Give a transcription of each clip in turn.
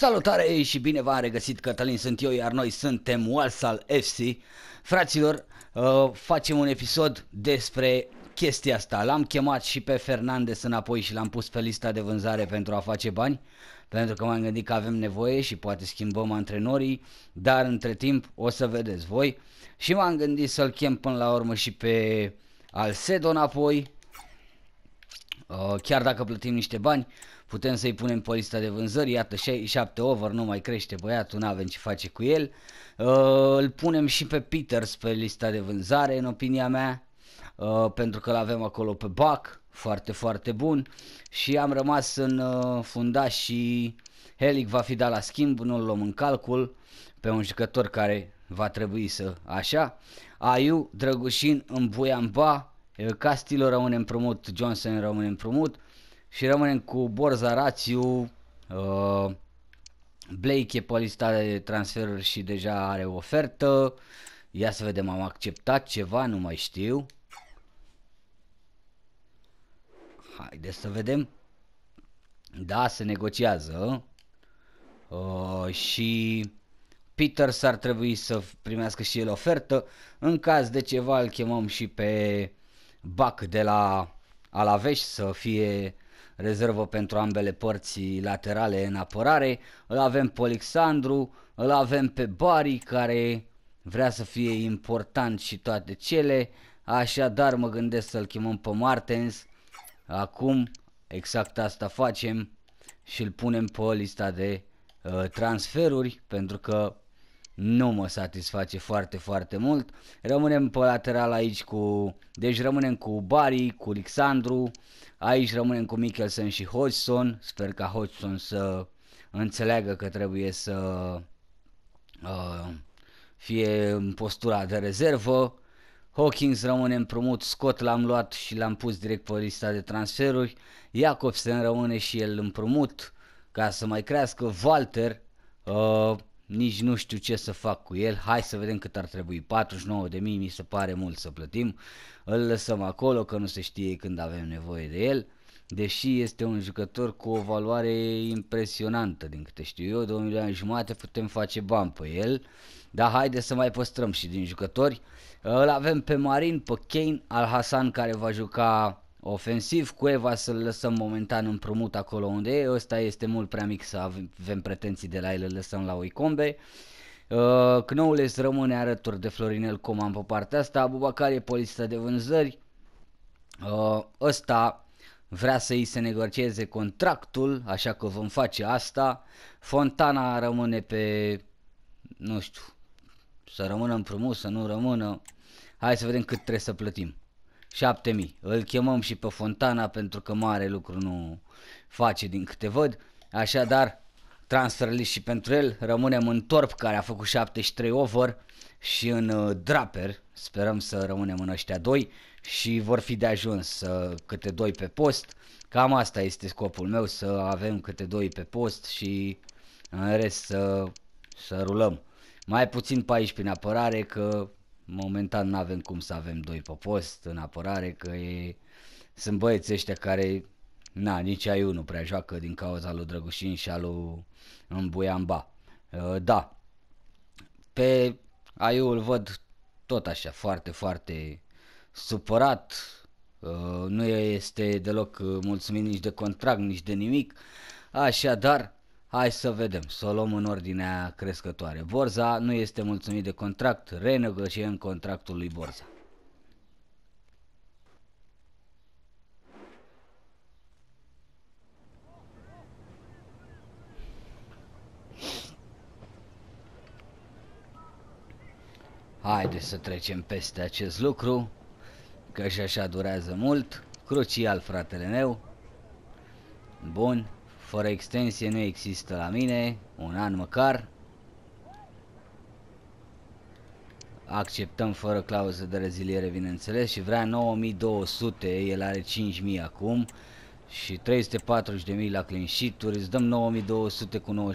Salutare ei și bine v-am regăsit, Cătălin sunt eu, iar noi suntem Walsall FC. Fraților, uh, facem un episod despre chestia asta. L-am chemat și pe Fernandez înapoi și l-am pus pe lista de vânzare pentru a face bani, pentru că m-am gândit că avem nevoie și poate schimbăm antrenorii, dar între timp o să vedeți voi. Și m-am gândit să-l chem până la urmă și pe Alcedo înapoi, uh, chiar dacă plătim niște bani putem să-i punem pe lista de vânzări, iată 7 over, nu mai crește băiatul, nu avem ce face cu el. Uh, îl punem și pe Peters pe lista de vânzare, în opinia mea, uh, pentru că l-avem acolo pe Buck, foarte, foarte bun. Și am rămas în uh, funda și Helic va fi dat la schimb, nu-l luăm în calcul pe un jucător care va trebui să așa. Aiu, Drăgușin, buiamba. Castilor rămâne împrumut, Johnson rămâne împrumut, și rămânem cu Borza Rațiu, uh, Blake e pe lista de transfer și deja are o ofertă, ia să vedem, am acceptat ceva, nu mai știu. Haideți să vedem. Da, se negociază. Uh, și Peters ar trebui să primească și el ofertă. În caz de ceva îl chemăm și pe Bac de la Alaveș să fie rezervă pentru ambele părți laterale în apărare. Îl avem pe Alexandru, îl avem pe Bari care vrea să fie important și toate cele. Așadar mă gândesc să-l chemăm pe Martens. Acum exact asta facem și îl punem pe lista de uh, transferuri pentru că nu mă satisface foarte, foarte mult. Rămânem pe lateral aici cu... Deci rămânem cu Bari, cu Alexandru. Aici rămânem cu Mikkelsen și Hodgson. Sper ca Hodgson să înțeleagă că trebuie să uh, fie în postura de rezervă. Hawkins rămâne împrumut, Scott l-am luat și l-am pus direct pe lista de transferuri. Jacobsen rămâne și el împrumut ca să mai crească. Walter uh, nici nu știu ce să fac cu el, hai să vedem cât ar trebui, 49.000 mi se pare mult să plătim, îl lăsăm acolo că nu se știe când avem nevoie de el, deși este un jucător cu o valoare impresionantă din câte știu eu, 2 milioane jumate putem face bani pe el, dar haide să mai păstrăm și din jucători, îl avem pe Marin, pe Kane, Al Hasan care va juca ofensiv, Eva să-l lăsăm momentan împrumut acolo unde e, ăsta este mult prea mic să avem pretenții de la el, îl lăsăm la Oicombe. Uh, Cnoules rămâne alături de Florinel Coman pe partea asta, Abubacar e pe lista de vânzări, uh, ăsta vrea să îi se negocieze contractul, așa că vom face asta, Fontana rămâne pe, nu știu, să rămână împrumut, să nu rămână, hai să vedem cât trebuie să plătim. 7000. Îl chemăm și pe Fontana pentru că mare lucru nu face din câte văd. Așadar, transfer list și pentru el. Rămânem în Torp care a făcut 73 over și în uh, Draper. Sperăm să rămânem în ăștia doi și vor fi de ajuns uh, câte doi pe post. Cam asta este scopul meu, să avem câte doi pe post și în rest să, să rulăm. Mai puțin pe aici prin apărare că Momentan nu avem cum să avem doi pe post în apărare, că e... sunt băieți ăștia care na, nici ai nu prea joacă din cauza lui Drăgușin și a lui Îmbuiamba. Uh, da, pe Aiu îl văd tot așa, foarte, foarte supărat, uh, nu este deloc uh, mulțumit nici de contract, nici de nimic, așadar Hai să vedem, să o luăm în ordinea crescătoare. Borza nu este mulțumit de contract, renegociem contractul lui Borza. Haideți să trecem peste acest lucru, că și așa durează mult. Crucial, fratele meu. Bun. Fără extensie nu există la mine, un an măcar. Acceptăm fără clauză de reziliere, bineînțeles, și vrea 9200, el are 5000 acum și 340.000 la clinșituri, îți dăm 9200 cu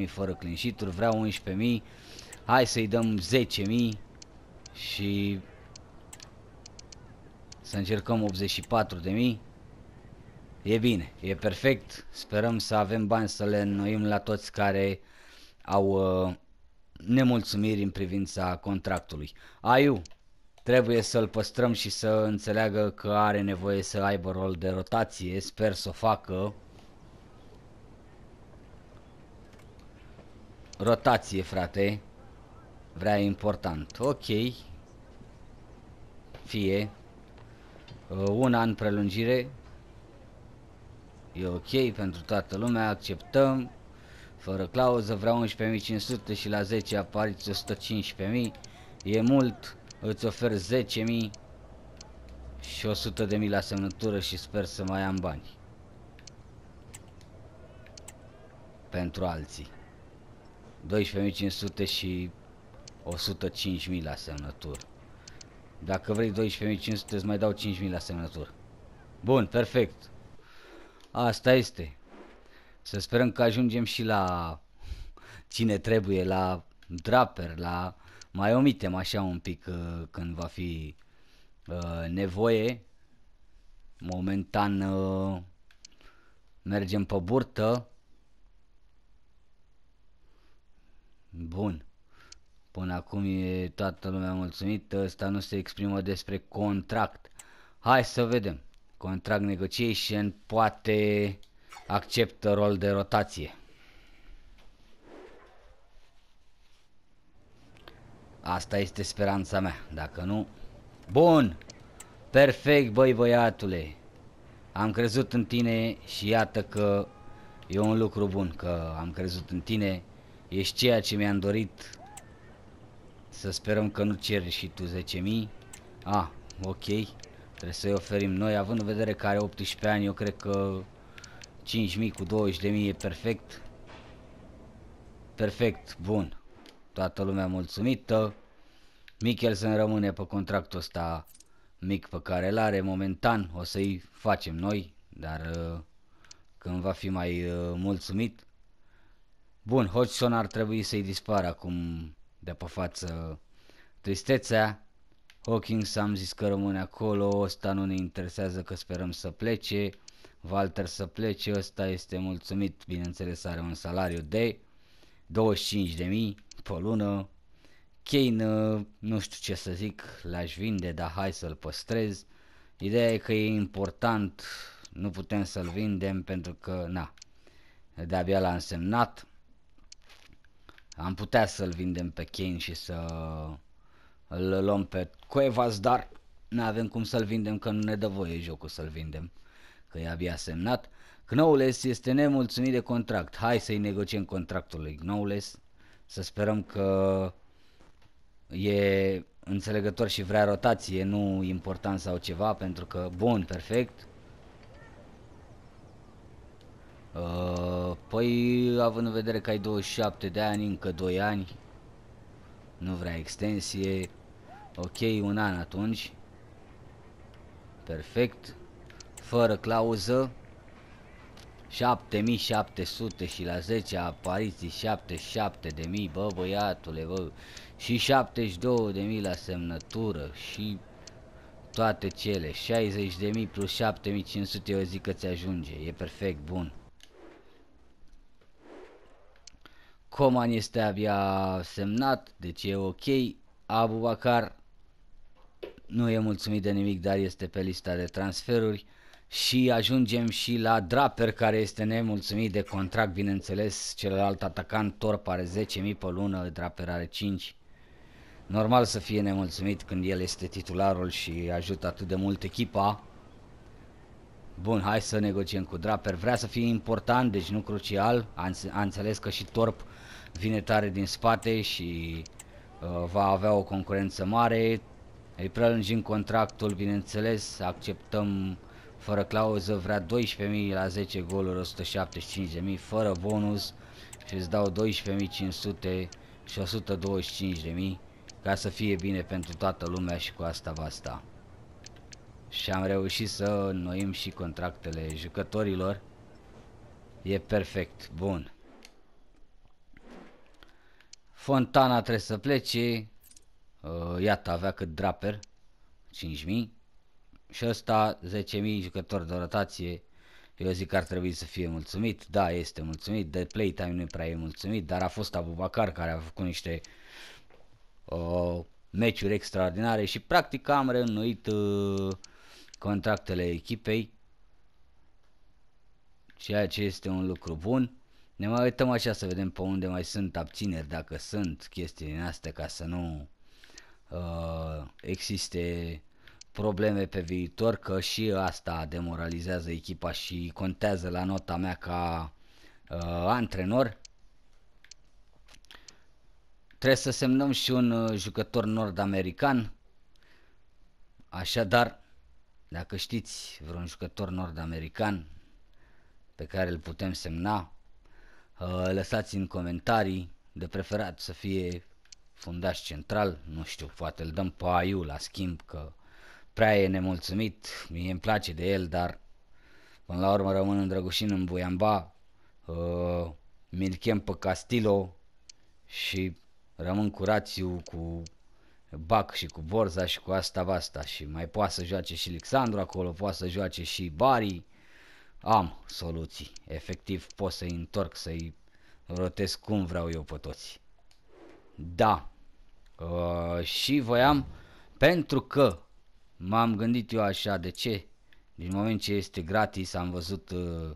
94.000 fără clinșituri, vrea vreau 11.000, hai să-i dăm 10.000 și să încercăm 84.000. E bine, e perfect. Sperăm să avem bani să le înnoim la toți care au uh, nemulțumiri în privința contractului. Aiu, trebuie să-l păstrăm și să înțeleagă că are nevoie să aibă rol de rotație. Sper să o facă. Rotație, frate. Vrea important. Ok. Fie. Uh, un an prelungire e ok pentru toată lumea, acceptăm, fără clauză, vreau 11.500 și la 10 apariți 115.000, e mult, îți ofer 10.000 și 100.000 la semnătură și sper să mai am bani. Pentru alții. 12.500 și 105.000 la semnătură. Dacă vrei 12.500 îți mai dau 5.000 la semnătură. Bun, perfect. Asta este. Să sperăm că ajungem și la cine trebuie, la draper, la... Mai omitem așa un pic uh, când va fi uh, nevoie. Momentan uh, mergem pe burtă. Bun. Până acum e toată lumea mulțumită. Ăsta nu se exprimă despre contract. Hai să vedem. Contract negotiation poate acceptă rol de rotație. Asta este speranța mea, dacă nu... Bun! Perfect, băi băiatule! Am crezut în tine și iată că e un lucru bun că am crezut în tine. Ești ceea ce mi-am dorit. Să sperăm că nu ceri și tu 10.000. A, ah, ok. Trebuie să-i oferim noi, având în vedere că are 18 ani, eu cred că 5.000 cu 20.000 e perfect. Perfect, bun. Toată lumea mulțumită. să rămâne pe contractul ăsta mic pe care îl are momentan, o să-i facem noi, dar uh, când va fi mai uh, mulțumit. Bun, Hodgson ar trebui să-i dispară acum de pe față tristețea. Hawkins am zis că rămâne acolo, ăsta nu ne interesează că sperăm să plece. Walter să plece, ăsta este mulțumit, bineînțeles are un salariu de 25.000 pe lună. Kane, nu știu ce să zic, l-aș vinde, dar hai să-l păstrez. Ideea e că e important, nu putem să-l vindem pentru că, na, de-abia l-a însemnat. Am putea să-l vindem pe Kane și să îl luăm pe Cuevas, dar nu avem cum să-l vindem, că nu ne dă voie jocul să-l vindem, că e abia semnat. Knowles este nemulțumit de contract. Hai să-i negociem contractul lui Knowles. Să sperăm că e înțelegător și vrea rotație, nu important sau ceva, pentru că bun, perfect. Uh, păi, având în vedere că ai 27 de ani, încă 2 ani, nu vrea extensie. Ok, un an atunci. Perfect. Fără clauză. 7700 și la 10 apariții 77.000, bă băiatule, bă. Și 72.000 la semnătură și toate cele. 60.000 plus 7.500 eu zic că ți ajunge. E perfect, bun. Coman este abia semnat, deci e ok. Abu Bakar nu e mulțumit de nimic, dar este pe lista de transferuri. Și ajungem și la Draper, care este nemulțumit de contract, bineînțeles, celălalt atacant, Torp are 10.000 pe lună, Draper are 5. Normal să fie nemulțumit când el este titularul și ajută atât de mult echipa, bun, hai să negociem cu Draper, vrea să fie important, deci nu crucial, a înțeles că și Torp vine tare din spate și uh, va avea o concurență mare, îi prelungim contractul, bineînțeles, acceptăm fără clauză, vrea 12.000 la 10 goluri, 175.000 fără bonus și îți dau 12.500 și 125.000 ca să fie bine pentru toată lumea și cu asta basta și am reușit să noim și contractele jucătorilor. E perfect, bun. Fontana trebuie să plece. Uh, iată, avea cât draper. 5.000. Și ăsta 10.000 jucători de rotație. Eu zic că ar trebui să fie mulțumit. Da, este mulțumit. De playtime nu prea e mulțumit. Dar a fost Abubacar care a făcut niște uh, meciuri extraordinare. Și practic am reînnoit... Uh, contractele echipei, ceea ce este un lucru bun. Ne mai uităm așa să vedem pe unde mai sunt abțineri, dacă sunt chestii din astea ca să nu uh, existe probleme pe viitor, că și asta demoralizează echipa și contează la nota mea ca uh, antrenor. Trebuie să semnăm și un uh, jucător nord-american, așadar dacă știți vreun jucător nord-american pe care îl putem semna, uh, lăsați în comentarii, de preferat să fie fundaș central, nu știu, poate îl dăm pe Aiu la schimb că prea e nemulțumit, mie îmi place de el, dar până la urmă rămân îndrăgușin în Buiamba, uh, mi-l pe Castillo și rămân cu rațiu, cu Bac și cu Borza și cu asta vasta și mai poate să joace și Alexandru acolo, poate să joace și Bari. Am soluții. Efectiv pot să-i întorc, să-i rotesc cum vreau eu pe toți. Da. Uh, și voiam, pentru că m-am gândit eu așa, de ce? Din moment ce este gratis, am văzut uh,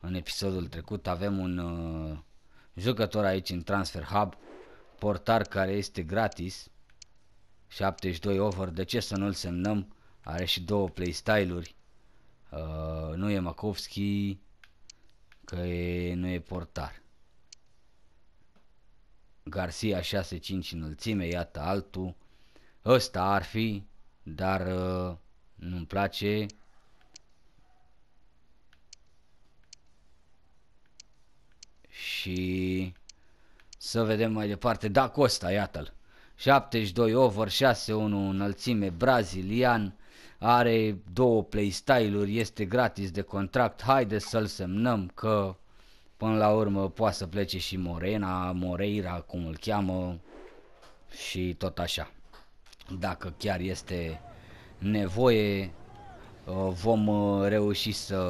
în episodul trecut, avem un uh, jucător aici în Transfer Hub, portar care este gratis 72 over, de ce să nu-l semnăm? Are și două playstyle-uri. Uh, nu e Makovski, că e, nu e portar. Garcia 6-5 înălțime, iată altul. Ăsta ar fi, dar uh, nu-mi place. Și să vedem mai departe. Da, Costa, iată-l. 72 over, 6-1 înălțime, brazilian, are două playstyle-uri, este gratis de contract, haide să-l semnăm că până la urmă poate să plece și Morena, Moreira, cum îl cheamă și tot așa. Dacă chiar este nevoie, uh, vom uh, reuși să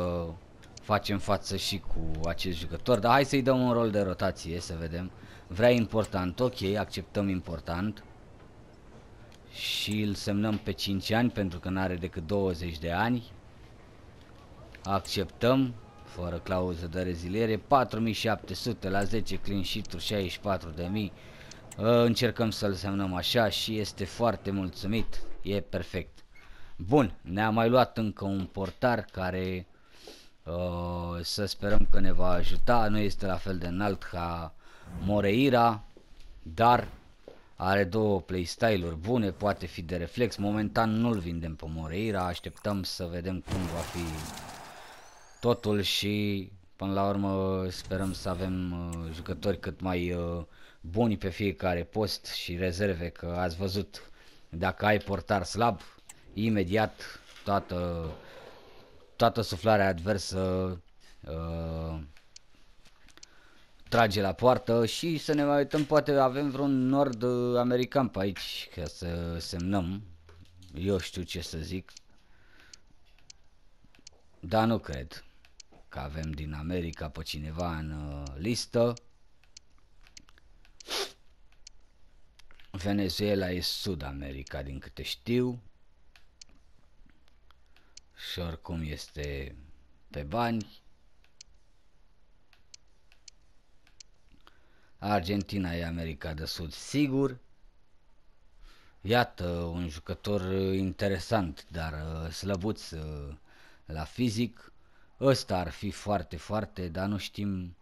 facem față și cu acest jucător, dar hai să-i dăm un rol de rotație să vedem. Vrea important, ok, acceptăm important și îl semnăm pe 5 ani pentru că n-are decât 20 de ani. Acceptăm fără clauză de reziliere, 4700 la 10 clean sheet-uri, 64000. Ă, încercăm să-l semnăm așa și este foarte mulțumit, e perfect. Bun, ne-a mai luat încă un portar care Uh, să sperăm că ne va ajuta. Nu este la fel de înalt ca Moreira, dar are două playstyle-uri bune, poate fi de reflex. Momentan nu-l vindem pe Moreira, așteptăm să vedem cum va fi totul și până la urmă sperăm să avem uh, jucători cât mai uh, buni pe fiecare post și rezerve, că ați văzut dacă ai portar slab, imediat toată toată suflarea adversă uh, trage la poartă și să ne mai uităm, poate avem vreun nord american pe aici ca să semnăm. Eu știu ce să zic. Dar nu cred că avem din America pe cineva în uh, listă. Venezuela e Sud America din câte știu și oricum este pe bani. Argentina e America de Sud, sigur. Iată, un jucător interesant, dar uh, slăbuț uh, la fizic. Ăsta ar fi foarte, foarte, dar nu știm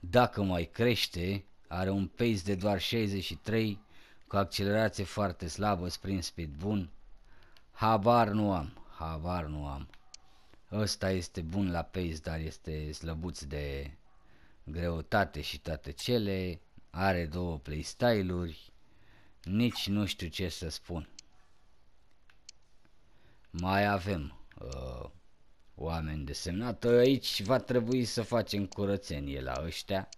dacă mai crește. Are un pace de doar 63, cu accelerație foarte slabă, sprint speed bun. Habar nu am. Havar nu am. Ăsta este bun la pace, dar este slăbuț de greutate și toate cele. Are două playstyle-uri. Nici nu știu ce să spun. Mai avem uh, oameni de semnat. Aici va trebui să facem curățenie la ăștia.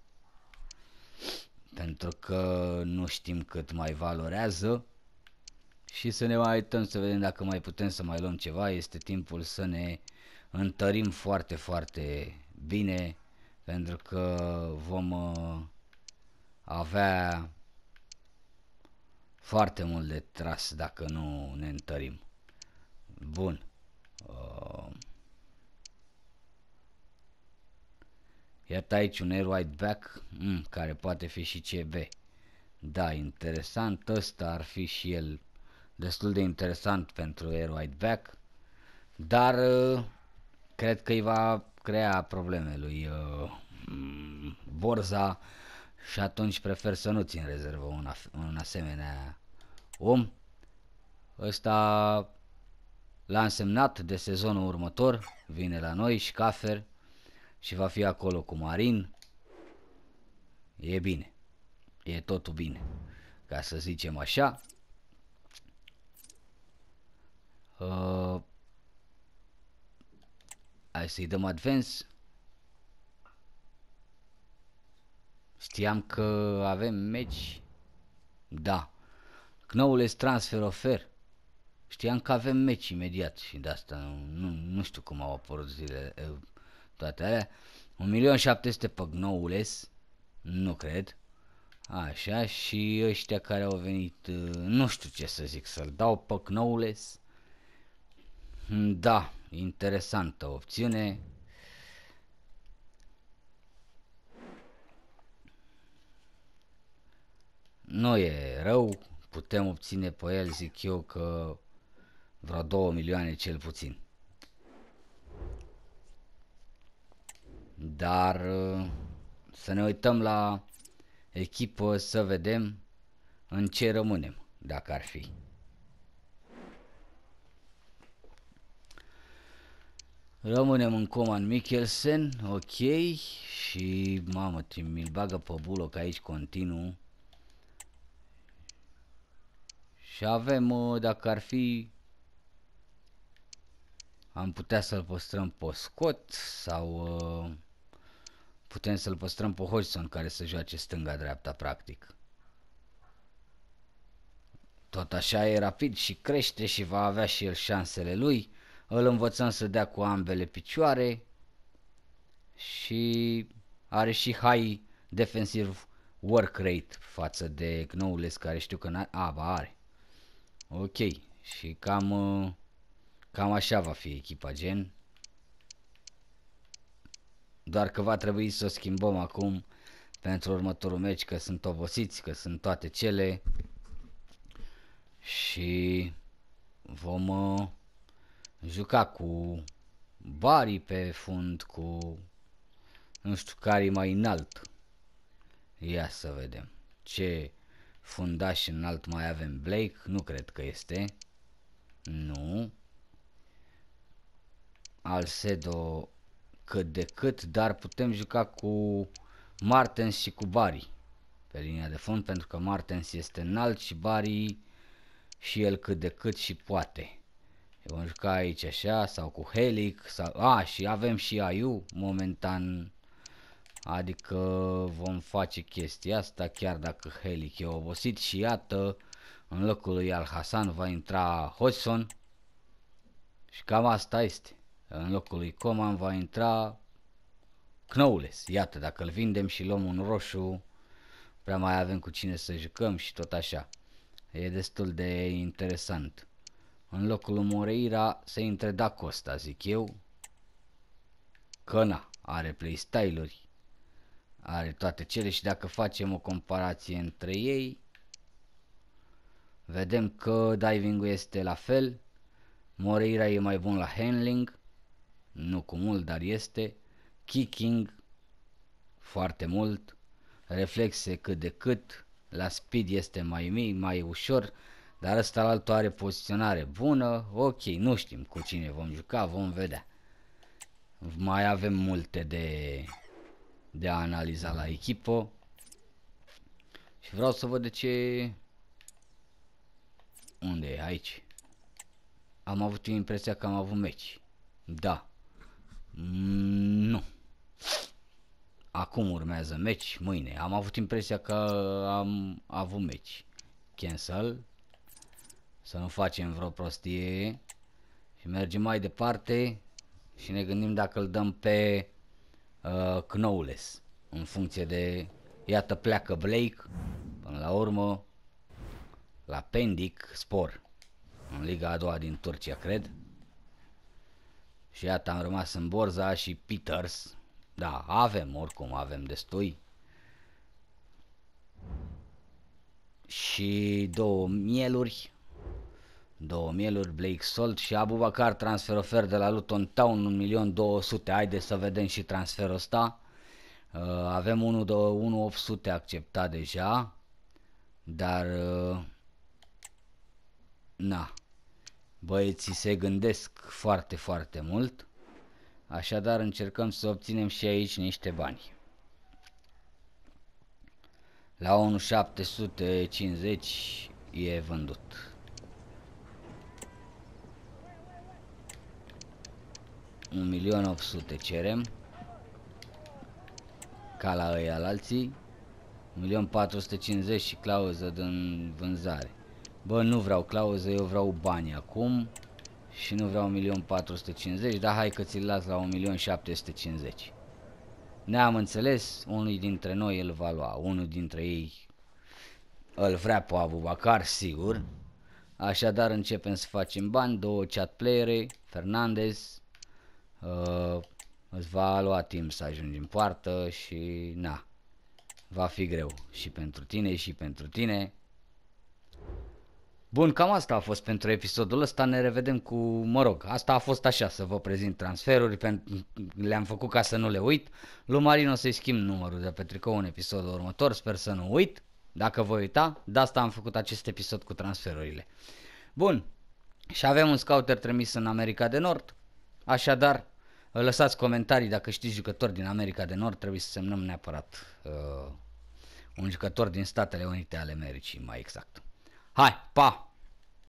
Pentru că nu știm cât mai valorează și să ne mai uităm să vedem dacă mai putem să mai luăm ceva. Este timpul să ne întărim foarte, foarte bine pentru că vom uh, avea foarte mult de tras dacă nu ne întărim. Bun. Uh, iată aici un air white back mm, care poate fi și CB. Da, interesant, ăsta ar fi și el destul de interesant pentru Air Back, dar uh, cred că îi va crea probleme lui uh, mm, Borza și atunci prefer să nu țin rezervă un, un asemenea om. Ăsta l-a însemnat de sezonul următor, vine la noi și Cafer și va fi acolo cu Marin. E bine, e totul bine, ca să zicem așa. Uh, hai să-i dăm advance. Știam că avem meci. Da. Knoul transfer ofer. Știam că avem meci imediat și de asta nu, nu, nu știu cum au apărut zilele toate alea. 1.700.000 pe Gnoules, nu cred. Așa, și ăștia care au venit, uh, nu știu ce să zic, să-l dau pe Gnoules. Hmm, da, interesantă opțiune. Nu e rău, putem obține pe el, zic eu, că vreo 2 milioane cel puțin. Dar uh, să ne uităm la echipă să vedem în ce rămânem, dacă ar fi. Rămânem în Coman Mikkelsen, ok, și mamă, mi-l bagă pe buloc aici continuu. Și avem, uh, dacă ar fi, am putea să-l păstrăm pe Scott sau uh, putem să-l păstrăm pe Hodgson care să joace stânga-dreapta practic. Tot așa e rapid și crește și va avea și el șansele lui îl învățăm să dea cu ambele picioare și are și high defensive work rate față de Knowles care știu că n-are, a, ba, are. Ok, și cam, uh, cam așa va fi echipa gen. Doar că va trebui să o schimbăm acum pentru următorul meci, că sunt obosiți, că sunt toate cele. Și vom... Uh, juca cu barii pe fund, cu nu știu care mai înalt. Ia să vedem ce fundaș înalt mai avem. Blake nu cred că este. Nu. Alcedo cât de cât, dar putem juca cu Martens și cu Bari pe linia de fund pentru că Martens este înalt și Bari și el cât de cât și poate. Vom juca aici așa sau cu Helic sau... A, și avem și IU momentan Adică vom face chestia asta chiar dacă Helic e obosit și iată în locul lui Al Hasan va intra Hodgson și cam asta este. În locul lui Coman va intra Knowles. Iată, dacă îl vindem și luăm un roșu, prea mai avem cu cine să jucăm și tot așa. E destul de interesant. În locul lui Moreira se intre Da Costa, zic eu. na, are playstyle-uri, are toate cele și dacă facem o comparație între ei, vedem că diving-ul este la fel. Moreira e mai bun la handling, nu cu mult, dar este. Kicking, foarte mult. Reflexe cât de cât, la speed este mai mic, mai ușor, dar ăsta la altul are poziționare bună, ok, nu știm cu cine vom juca, vom vedea. Mai avem multe de, de a analiza la echipă. Și vreau să văd de ce... Unde e? Aici. Am avut impresia că am avut meci. Da. Mm, nu. Acum urmează meci, mâine. Am avut impresia că am avut meci. Cancel. Să nu facem vreo prostie. Și mergem mai departe și ne gândim dacă îl dăm pe uh, Knowles. În funcție de... Iată pleacă Blake. Până la urmă la Pendic Spor. În Liga a doua din Turcia, cred. Și iată am rămas în Borza și Peters. Da, avem oricum, avem destui. și două mieluri Două mieluri, Blake Salt și Bakar transfer ofer de la Luton Town milion 200. Haide să vedem și transferul ăsta. Uh, avem 800 acceptat deja. Dar... Uh, na. Băieții se gândesc foarte, foarte mult. Așadar încercăm să obținem și aici niște bani. La 1750 e vândut. 1.800.000 cerem. Ca la ei al alții. 1.450.000 și clauză din vânzare. Bă, nu vreau clauză, eu vreau bani acum. Și nu vreau 1.450.000, dar hai că ți-l las la 1.750.000. Ne-am înțeles, unul dintre noi îl va lua, unul dintre ei îl vrea pe Abubacar, sigur. Așadar începem să facem bani, două chat playere, Fernandez, uh, îți va lua timp să ajungi în poartă și na, va fi greu și pentru tine și pentru tine. Bun, cam asta a fost pentru episodul ăsta, ne revedem cu, mă rog, asta a fost așa, să vă prezint transferuri, le-am făcut ca să nu le uit. Lui Marin o să-i schimb numărul de pe tricou în episodul următor, sper să nu uit, dacă voi uita, de asta am făcut acest episod cu transferurile. Bun, și avem un scouter trimis în America de Nord, așadar Lăsați comentarii dacă știți jucători din America de Nord, trebuie să semnăm neapărat uh, un jucător din Statele Unite ale Americii, mai exact. Hai, pa!